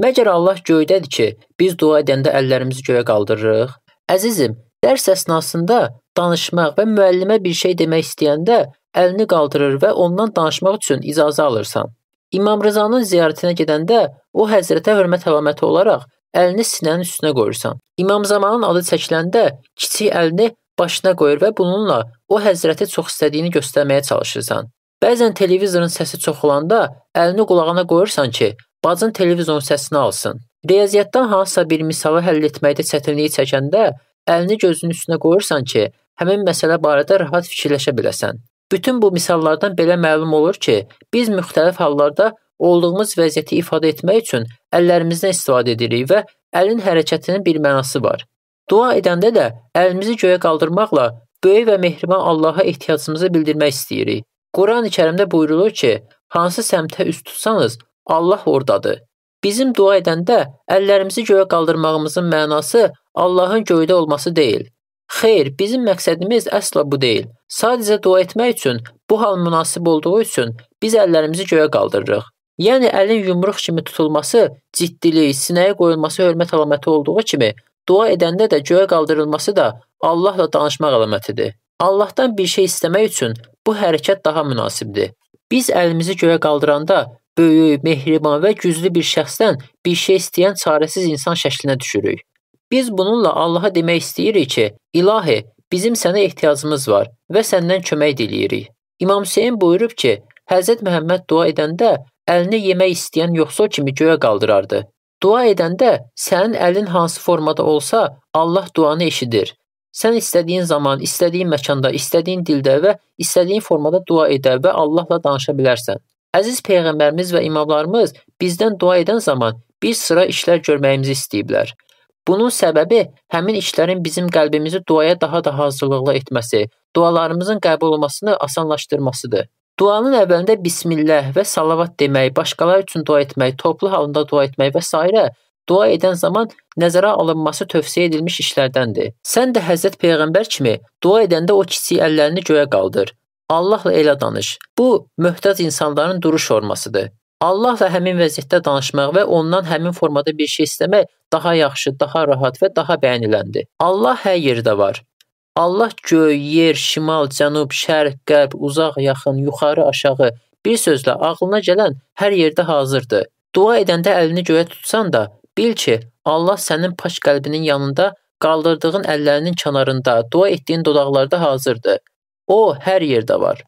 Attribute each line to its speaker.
Speaker 1: Məgər Allah göydədir ki, biz dua edəndə əllərimizi göyə qaldırırıq? Əzizim, dərs əsnasında danışmaq və müəllimə bir şey demək istəyəndə əlini qaldırır və ondan danışmaq üçün icazə alırsan. İmam Rızanın ziyarətinə gedəndə o Həzrətə hörmət əlaməti olaraq əlini sinənin üstünə qoyursan. İmam Zamanın adı çəkiləndə kiçik əlini başına qoyur və bununla o Həzrəti çox istədiyini göstərməyə çalışırsan. Bəzən televizorun səsi çox olanda əlini qulağına qoyursan ki, Bacın televizorun səsini alsın. Riyaziyyatdan hansısa bir misalı həll etməkdə çətinlik çəkəndə əlini gözünün üstünə qoyursan ki, həmin məsələ barədə rahat fikirləşə biləsən. Bütün bu misallardan belə məlum olur ki, biz müxtəlif hallarda olduğumuz vəziyyəti ifadə etmək üçün əllərimizdən istifadə edirik və əlin hərəkətinin bir mənası var. Dua edəndə də əlimizi göyə qaldırmaqla böyük və mehriban Allaha ehtiyacımızı bildirmək istəyirik. Quran-ı Kərimdə buyurulur ki, hansı səmtə üz tutsanız, Allah ordadır. Bizim dua edəndə əllərimizi göyə qaldırmağımızın mənası Allahın göydə olması deyil. Xeyr, bizim məqsədimiz əsla bu deyil. Sadəcə dua etmək üçün, bu hal münasib olduğu üçün biz əllərimizi göyə qaldırırıq. Yəni əlin yumruq kimi tutulması, ciddilik, sinəyə qoyulması hörmət əlaməti olduğu kimi, dua edəndə də göyə qaldırılması da Allahla danışmaq əlamətidir. Allahdan bir şey istəmək üçün bu hərəkət daha münasibdir. Biz əlimizi göyə qaldıranda böyük, mehriban və güclü bir şəxsdən bir şey istəyən çarəsiz insan şəklinə düşürük. Biz bununla Allaha demək istəyirik ki, İlahi, bizim sənə ehtiyacımız var və səndən kömək diləyirik. İmam Hüseyn buyurub ki, Həzrət Məhəmməd dua edəndə əlini yemək istəyən yoxsul kimi göyə qaldırardı. Dua edəndə sənin əlin hansı formada olsa, Allah duanı eşidir. Sən istədiyin zaman, istədiyin məkanda, istədiyin dildə və istədiyin formada dua edə və Allahla danışa bilərsən. Əziz peyğəmbərimiz və imamlarımız bizdən dua edən zaman bir sıra işlər görməyimizi istəyiblər. Bunun səbəbi həmin işlərin bizim qəlbimizi duaya daha da hazırlıqlı etməsi, dualarımızın qəbul olmasını asanlaşdırmasıdır. Duanın əvvəlində bismillah və salavat demək, başqaları üçün dua etmək, toplu halında dua etmək və s. dua edən zaman nəzərə alınması tövsiyə edilmiş işlərdəndir. Sən də Həzrət Peyğəmbər kimi dua edəndə o kiçik əllərini göyə qaldır. Allahla elə danış. Bu möhtac insanların duruş formasıdır. Allahla həmin vəziyyətdə danışmaq və ondan həmin formada bir şey istəmək daha yaxşı, daha rahat və daha bəyəniləndir. Allah hər yerdə var. Allah göy, yer, şimal, cənub, şərq, qərb, uzaq, yaxın, yuxarı, aşağı, bir sözlə ağlına gələn hər yerdə hazırdır. Dua edəndə əlini göyə tutsan da, bil ki, Allah sənin paç qəlbinin yanında, qaldırdığın əllərinin kənarında, dua etdiyin dodaqlarda hazırdır. O her yerde var.